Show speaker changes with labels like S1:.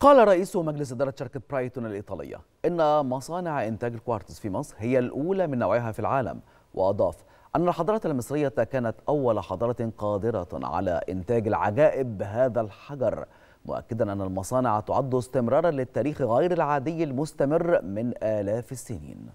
S1: قال رئيس مجلس إدارة شركة برايتون الإيطالية إن مصانع إنتاج الكوارتز في مصر هي الأولى من نوعها في العالم وأضاف أن الحضارة المصرية كانت أول حضارة قادرة على إنتاج العجائب بهذا الحجر مؤكدا أن المصانع تعد استمرارا للتاريخ غير العادي المستمر من آلاف السنين